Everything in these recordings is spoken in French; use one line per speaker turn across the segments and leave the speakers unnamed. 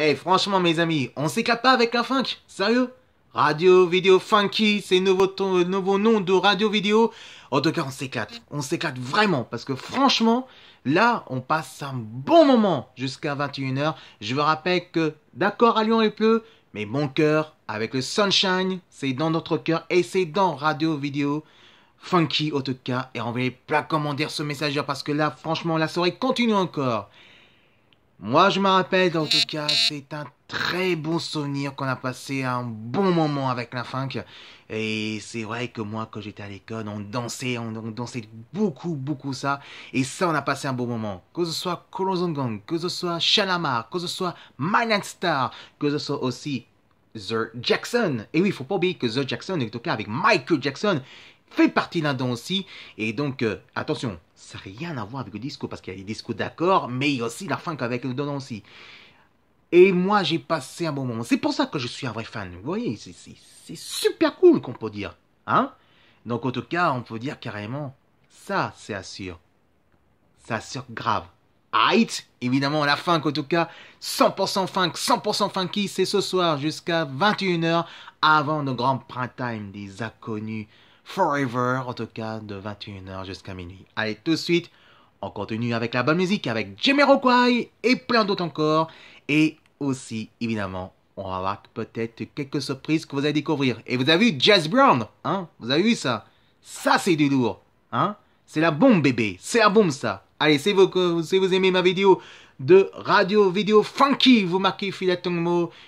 Hey, eh, franchement, mes amis, on s'éclate pas avec la funk, sérieux Radio Vidéo Funky, c'est nouveau, nouveau nom de Radio Vidéo. En tout cas, on s'éclate. On s'éclate vraiment. Parce que franchement, là, on passe un bon moment jusqu'à 21h. Je vous rappelle que d'accord à Lyon il pleut, mais mon cœur, avec le sunshine, c'est dans notre cœur et c'est dans Radio Vidéo Funky en tout cas. Et pas comment dire ce message. parce que là, franchement, la soirée continue encore. Moi, je me rappelle, en tout cas, c'est un très bon souvenir qu'on a passé un bon moment avec la funk. Et c'est vrai que moi, quand j'étais à l'école, on dansait, on, dansait beaucoup, beaucoup ça. Et ça, on a passé un bon moment. Que ce soit Zongongong, que ce soit Shalamar, que ce soit Night Star, que ce soit aussi The Jackson. Et oui, il faut pas oublier que The Jackson, en tout cas avec Michael Jackson, fait partie d'un don aussi. Et donc, euh, attention, ça n'a rien à voir avec le disco, parce qu'il y a des discos d'accord, mais il y a aussi la fin avec le don aussi. Et moi, j'ai passé un bon moment. C'est pour ça que je suis un vrai fan. Vous voyez, c'est super cool qu'on peut dire. Hein Donc, en tout cas, on peut dire carrément, ça, c'est assuré Ça assure grave. Right Évidemment, la funk, en tout cas, 100% funk, 100% funky, c'est ce soir jusqu'à 21h avant le grand printemps des inconnus. Forever, en tout cas de 21h jusqu'à minuit. Allez, tout de suite, on continue avec la bonne musique, avec Jimmy et plein d'autres encore. Et aussi, évidemment, on va avoir peut-être quelques surprises que vous allez découvrir. Et vous avez vu Jazz Brown, hein Vous avez vu ça Ça, c'est du lourd, hein c'est la bombe, bébé. C'est la bombe, ça. Allez, si vous, si vous aimez ma vidéo de Radio Vidéo Funky, vous marquez Filet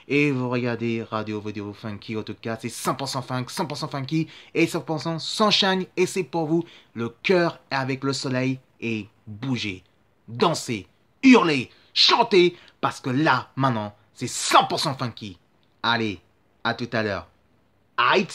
et vous regardez Radio Vidéo Funky. En tout cas, c'est 100% funk, 100% funky et 100% sans chagne. Et c'est pour vous le cœur avec le soleil et bougez, dansez, hurlez, chantez parce que là, maintenant, c'est 100% funky. Allez, à tout à l'heure. Aïe